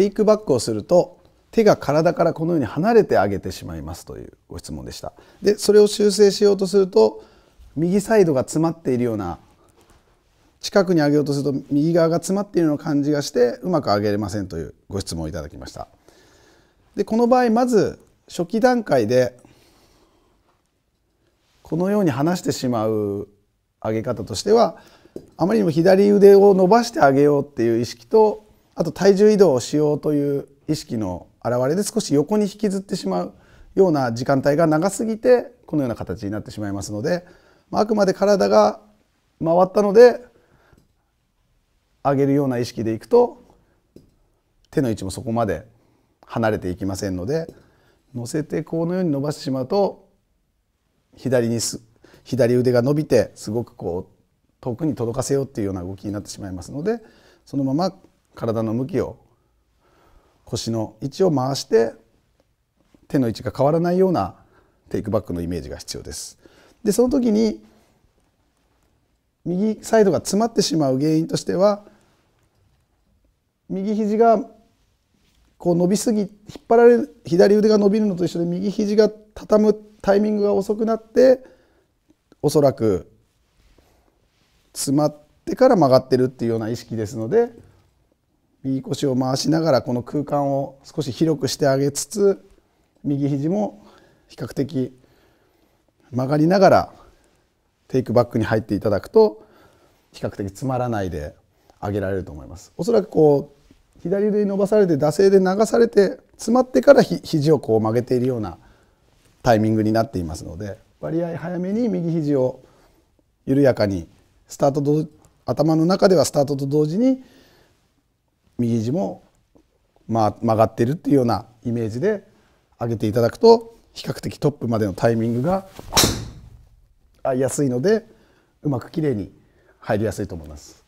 テイクバックをすると手が体からこのように離れてあげてしまいますというご質問でしたでそれを修正しようとすると右サイドが詰まっているような近くに上げようとすると右側が詰まっているような感じがしてうまく上げれませんというご質問をいただきましたでこの場合まず初期段階でこのように離してしまう上げ方としてはあまりにも左腕を伸ばしてあげようっていう意識とあと体重移動をしようという意識の表れで少し横に引きずってしまうような時間帯が長すぎてこのような形になってしまいますので、まあ、くまで体が回ったので上げるような意識でいくと手の位置もそこまで離れていきませんので乗せてこのように伸ばしてしまうと左にす左腕が伸びてすごくこう遠くに届かせようっていうような動きになってしまいますのでそのまま体の向きを腰の位置を回して手の位置が変わらないようなテイクバックのイメージが必要です。でその時に右サイドが詰まってしまう原因としては右肘がこう伸びすぎ引っ張られる左腕が伸びるのと一緒で右肘が畳むタイミングが遅くなっておそらく詰まってから曲がってるっていうような意識ですので右腰を回しながらこの空間を少し広くしてあげつつ右肘も比較的曲がりながらテイクバックに入っていただくと比較的つまらないで上げられると思います。おそらくこう左腕に伸ばされて惰性で流されて詰まってから肘をこう曲げているようなタイミングになっていますので割合早めに右肘を緩やかにスタートと頭の中ではスタートと同時に右肘も、まあ、曲がってるっていうようなイメージで上げていただくと比較的トップまでのタイミングが合いやすいのでうまくきれいに入りやすいと思います。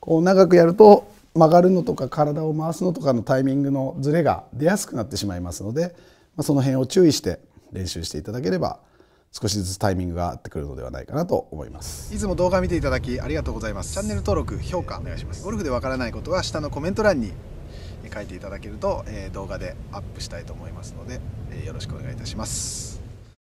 こう長くやると曲がるのとか体を回すのとかのタイミングのズレが出やすくなってしまいますので、まあ、その辺を注意して練習していただければ少しずつタイミングが合ってくるのではないかなと思いますいつも動画見ていただきありがとうございますチャンネル登録評価お願いしますゴルフでわからないことは下のコメント欄に書いていただけると、え動画でアップしたいと思いますので、えよろしくお願いいたします